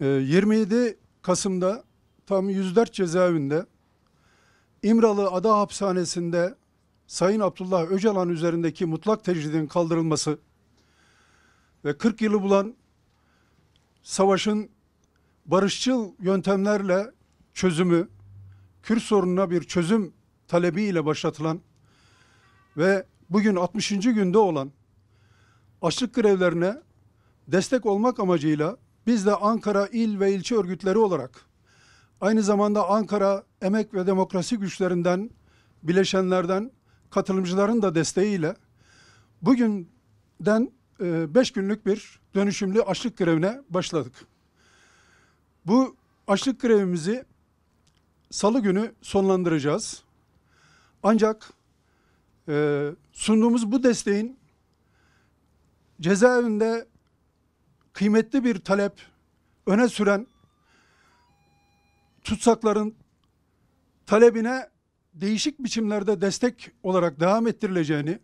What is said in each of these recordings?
27 ee, Kasım'da tam 104 cezaevinde İmralı Ada Hapishanesi'nde Sayın Abdullah Öcalan üzerindeki mutlak tecridin kaldırılması ve 40 yılı bulan savaşın barışçıl yöntemlerle çözümü, Kürt sorununa bir çözüm talebiyle başlatılan ve bugün 60. günde olan açlık grevlerine destek olmak amacıyla biz de Ankara il ve ilçe örgütleri olarak aynı zamanda Ankara Emek ve Demokrasi Güçlerinden, bileşenlerden, katılımcıların da desteğiyle bugünden 5 e, günlük bir dönüşümlü açlık grevine başladık. Bu açlık grevimizi salı günü sonlandıracağız. Ancak e, sunduğumuz bu desteğin cezaevinde kıymetli bir talep öne süren tutsakların talebine değişik biçimlerde destek olarak devam ettirileceğini,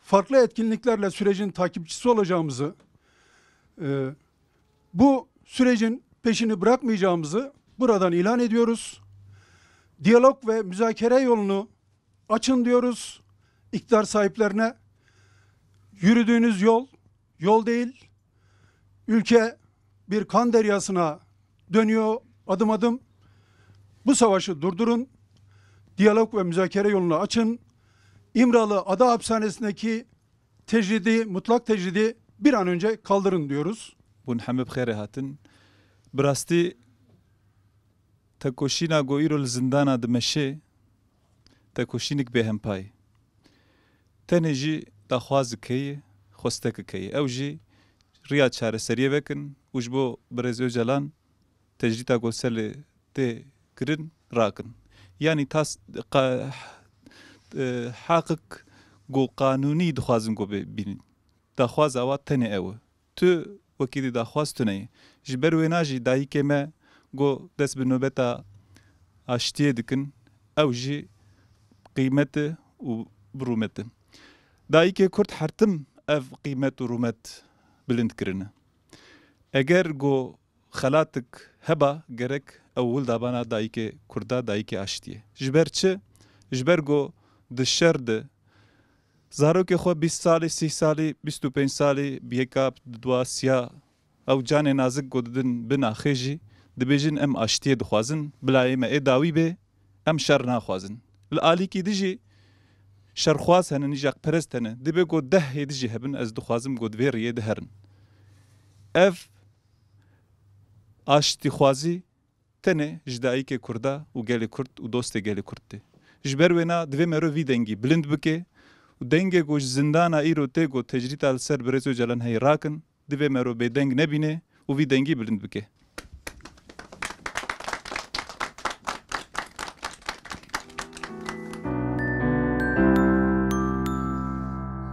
farklı etkinliklerle sürecin takipçisi olacağımızı, e, bu sürecin peşini bırakmayacağımızı buradan ilan ediyoruz. Diyalog ve müzakere yolunu açın diyoruz. İktidar sahiplerine yürüdüğünüz yol yol değil. Ülke bir kan deryasına dönüyor adım adım. Bu savaşı durdurun. Diyalog ve müzakere yolunu açın. İmralı Ada Hapishanesi'ndeki tecridi, mutlak tecridi bir an önce kaldırın diyoruz. Bun hemi bxere hatin. Brasti tekoşina goirul zindana dimeşe tekoşinik behempay. Teneji daxwaz dikeye xwestekekeyî ew jî riya çareseriyê vekin û ji bo Brezyo Celan tecrîta goselê tê kirin rakin. Yanî heqik got qanûnî dixwazin got bînin. Daxwaza awa tenê ew e. Tu wekî dî daxwaz tune ye. Ji ber wêna jî dayîkê me got dest bi nûbeta aştiyê dikin ew jî qîmeti û birûmet in. Dayîkê Kurd hertim ev qîmet û rûmet bilind kirine. Eger got xelatik heba gerek ew wil dabana dayîkê Kurda dayîkê aştiye. Ji ber çi ji ber got di şer de zarokê xwe bîst salî sih salî bîst û pênc salî biyeka dua siya ew canê nazik got didin binaxê jî dibêjin em aştiye dixwazin bilayê me ê dawî bê em şer naxwazin. Li alîkî dijî şerxwaz hene nijaq perest hene dibe got deh hêdî jî hebin ez dixwazim got vê riyê diherin ev aştîxwazî tenê ji dayîkê Kurda û gelê Kurd û dostê gelê Kurdê ji ber wêna divê merov vî dengî bilind bike û dengê got ji zindana îro tê got tecrîta li ser birêz û celen heyê rakin divê merov bêdeng nebîne û vî dengî bilind bike